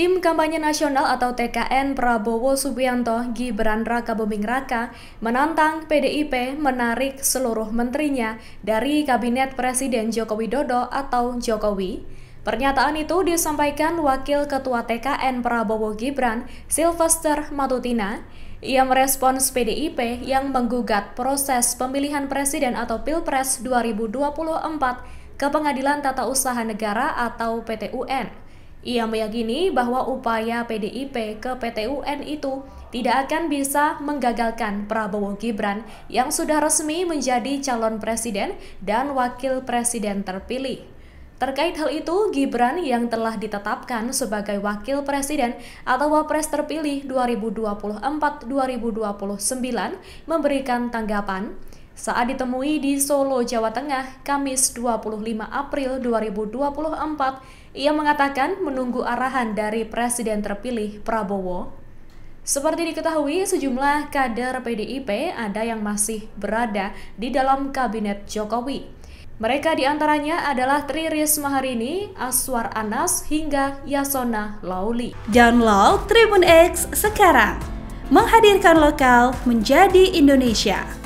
Tim Kampanye Nasional atau TKN Prabowo Subianto Gibran Raka Buming Raka menantang PDIP menarik seluruh menterinya dari Kabinet Presiden Joko Widodo atau Jokowi. Pernyataan itu disampaikan Wakil Ketua TKN Prabowo Gibran Sylvester Matutina. Ia merespons PDIP yang menggugat proses pemilihan presiden atau Pilpres 2024 ke Pengadilan Tata Usaha Negara atau PTUN. Ia meyakini bahwa upaya PDIP ke PTUN itu tidak akan bisa menggagalkan Prabowo Gibran yang sudah resmi menjadi calon presiden dan wakil presiden terpilih. Terkait hal itu, Gibran yang telah ditetapkan sebagai wakil presiden atau wapres terpilih 2024-2029 memberikan tanggapan, saat ditemui di Solo, Jawa Tengah, Kamis 25 April 2024, ia mengatakan menunggu arahan dari Presiden terpilih Prabowo. Seperti diketahui, sejumlah kader PDIP ada yang masih berada di dalam kabinet Jokowi. Mereka diantaranya adalah Tri Risma hari ini, Aswar Anas, hingga Yasona Lauli. Download Tribun X sekarang, menghadirkan lokal menjadi Indonesia.